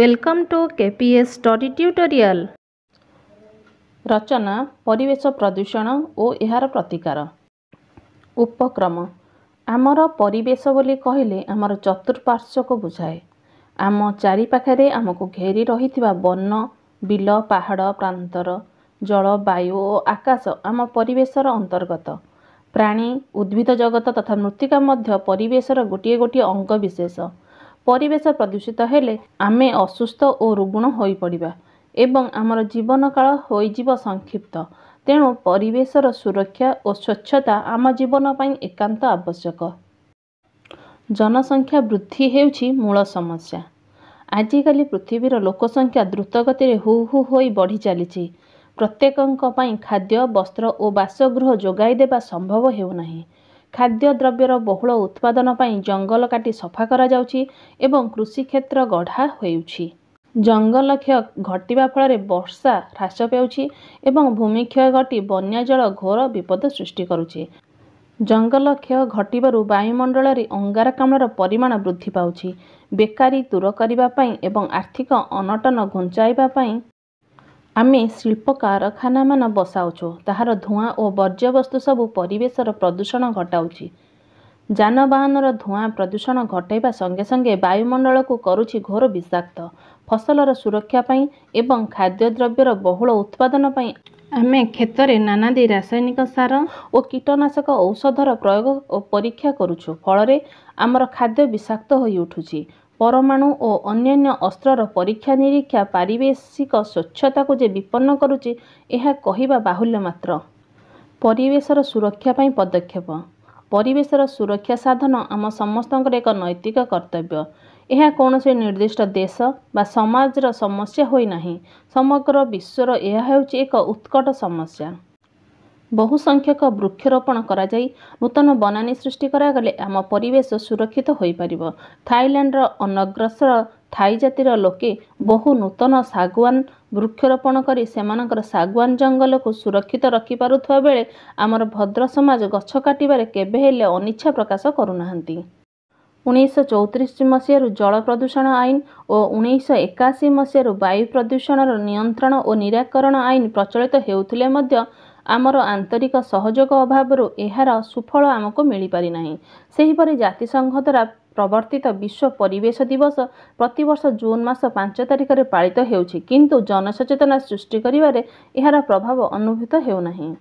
welcome to K P S study tutorial ରଚନା ପରିବେଶ ପ୍ରଦୂଷଣ ଓ ଏହାର ପ୍ରତିକାର ଉପକ୍ରମ ଆମର ପରିବେଶ ବୋଲି କହିଲେ ଆମର ଚତୁଃପାର୍ଶ୍ୱକୁ ବୁଝାଏ ଆମ ଚାରିପାଖରେ ଆମକୁ ଘେରି ରହିଥିବା ବନ ବିଲ ପାହାଡ଼ ପ୍ରାନ୍ତର ଜଳବାୟୁ ଓ ଆକାଶ ଆମ ପରିବେଶର ଅନ୍ତର୍ଗତ ପ୍ରାଣୀ ଉଦ୍ଭିଦ ଜଗତ ତଥା ମୃତ୍ତିକା ମଧ୍ୟ ପରିବେଶର ଗୋଟିଏ ଗୋଟିଏ ଅଙ୍ଗ ବିଶେଷ ପରିବେଶ ପ୍ରଦୂଷିତ ହେଲେ ଆମେ ଅସୁସ୍ଥ ଓ ରୁଗୁଣ ହୋଇପଡ଼ିବା ଏବଂ ଆମର ଜୀବନକାଳ ହୋଇଯିବ ସଂକ୍ଷିପ୍ତ ତେଣୁ ପରିବେଶର ସୁରକ୍ଷା ଓ ସ୍ୱଚ୍ଛତା ଆମ ଜୀବନ ପାଇଁ ଏକାନ୍ତ ଆବଶ୍ୟକ ଜନସଂଖ୍ୟା ବୃଦ୍ଧି ହେଉଛି ମୂଳ ସମସ୍ୟା ଆଜିକାଲି ପୃଥିବୀର ଲୋକସଂଖ୍ୟା ଦ୍ରୁତଗତିରେ ହୁ ହୁ ହୋଇ ବଢ଼ି ଚାଲିଛି ପ୍ରତ୍ୟେକଙ୍କ ପାଇଁ ଖାଦ୍ୟ ବସ୍ତ୍ର ଓ ବାସଗୃହ ଯୋଗାଇ ଦେବା ସମ୍ଭବ ହେଉନାହିଁ ଖାଦ୍ୟ ଦ୍ରବ୍ୟର ବହୁଳ ଉତ୍ପାଦନ ପାଇଁ ଜଙ୍ଗଲ କାଟି ସଫା କରାଯାଉଛି ଏବଂ କୃଷିକ୍ଷେତ୍ର ଗଢ଼ା ହେଉଛି ଜଙ୍ଗଲ କ୍ଷୟ ଘଟିବା ଫଳରେ ବର୍ଷା ହ୍ରାସ ପାଉଛି ଏବଂ ଭୂମିକ୍ଷୟ ଘଟି ବନ୍ୟାଜଳ ଘୋର ବିପଦ ସୃଷ୍ଟି କରୁଛି ଜଙ୍ଗଲ କ୍ଷୟ ଘଟିବାରୁ ବାୟୁମଣ୍ଡଳରେ ଅଙ୍ଗାରକାମ୍ଳର ପରିମାଣ ବୃଦ୍ଧି ପାଉଛି ବେକାରୀ ଦୂର କରିବା ପାଇଁ ଏବଂ ଆର୍ଥିକ ଅନଟନ ଘୁଞ୍ଚାଇବା ପାଇଁ ଆମେ ଶିଳ୍ପ କାରଖାନାମାନ ବସାଉଛୁ ତାହାର ଧୂଆଁ ଓ ବର୍ଜ୍ୟବସ୍ତୁ ସବୁ ପରିବେଶର ପ୍ରଦୂଷଣ ଘଟାଉଛି ଯାନବାହନର ଧୂଆଁ ପ୍ରଦୂଷଣ ଘଟାଇବା ସଙ୍ଗେ ସଙ୍ଗେ ବାୟୁମଣ୍ଡଳକୁ କରୁଛି ଘୋର ବିଷାକ୍ତ ଫସଲର ସୁରକ୍ଷା ପାଇଁ ଏବଂ ଖାଦ୍ୟ ଦ୍ରବ୍ୟର ବହୁଳ ଉତ୍ପାଦନ ପାଇଁ ଆମେ କ୍ଷେତରେ ନାନାଦି ରାସାୟନିକ ସାର ଓ କୀଟନାଶକ ଔଷଧର ପ୍ରୟୋଗ ଓ ପରୀକ୍ଷା କରୁଛୁ ଫଳରେ ଆମର ଖାଦ୍ୟ ବିଷାକ୍ତ ହୋଇ ଉଠୁଛି ପରମାଣୁ ଓ ଅନ୍ୟାନ୍ୟ ଅସ୍ତ୍ରର ପରୀକ୍ଷା ନିରୀକ୍ଷା ପାରିବେଶିକ ସ୍ୱଚ୍ଛତାକୁ ଯେ ବିପନ୍ନ କରୁଛି ଏହା କହିବା ବାହୁଲ୍ୟ ମାତ୍ର ପରିବେଶର ସୁରକ୍ଷା ପାଇଁ ପଦକ୍ଷେପ ପରିବେଶର ସୁରକ୍ଷା ସାଧନ ଆମ ସମସ୍ତଙ୍କର ଏକ ନୈତିକ କର୍ତ୍ତବ୍ୟ ଏହା କୌଣସି ନିର୍ଦ୍ଦିଷ୍ଟ ଦେଶ ବା ସମାଜର ସମସ୍ୟା ହୋଇନାହିଁ ସମଗ୍ର ବିଶ୍ୱର ଏହା ହେଉଛି ଏକ ଉତ୍କଟ ସମସ୍ୟା ବହୁ ସଂଖ୍ୟକ ବୃକ୍ଷରୋପଣ କରାଯାଇ ନୂତନ ବନାନୀ ସୃଷ୍ଟି କରାଗଲେ ଆମ ପରିବେଶ ସୁରକ୍ଷିତ ହୋଇପାରିବ ଥାଇଲାଣ୍ଡର ଅନଗ୍ରସର ଥାଇ ଜାତିର ଲୋକେ ବହୁ ନୂତନ ଶାଗୁଆନ ବୃକ୍ଷରୋପଣ କରି ସେମାନଙ୍କର ଶାଗୁଆନ ଜଙ୍ଗଲକୁ ସୁରକ୍ଷିତ ରଖିପାରୁଥିବା ବେଳେ ଆମର ଭଦ୍ର ସମାଜ ଗଛ କାଟିବାରେ କେବେ ହେଲେ ଅନିଚ୍ଛା ପ୍ରକାଶ କରୁନାହାନ୍ତି ଉଣେଇଶହ ଚଉତିରିଶ ମସିହାରୁ ଜଳ ପ୍ରଦୂଷଣ ଆଇନ ଓ ଉଣେଇଶହ ଏକାଅଶୀ ମସିହାରୁ ବାୟୁ ପ୍ରଦୂଷଣର ନିୟନ୍ତ୍ରଣ ଓ ନିରାକରଣ ଆଇନ ପ୍ରଚଳିତ ହେଉଥିଲେ ମଧ୍ୟ ଆମର ଆନ୍ତରିକ ସହଯୋଗ ଅଭାବରୁ ଏହାର ସୁଫଳ ଆମକୁ ମିଳିପାରିନାହିଁ ସେହିପରି ଜାତିସଂଘ ଦ୍ୱାରା ପ୍ରବର୍ତ୍ତିତ ବିଶ୍ୱ ପରିବେଶ ଦିବସ ପ୍ରତିବର୍ଷ ଜୁନ୍ ମାସ ପାଞ୍ଚ ତାରିଖରେ ପାଳିତ ହେଉଛି କିନ୍ତୁ ଜନସଚେତନା ସୃଷ୍ଟି କରିବାରେ ଏହାର ପ୍ରଭାବ ଅନୁଭୂତ ହେଉନାହିଁ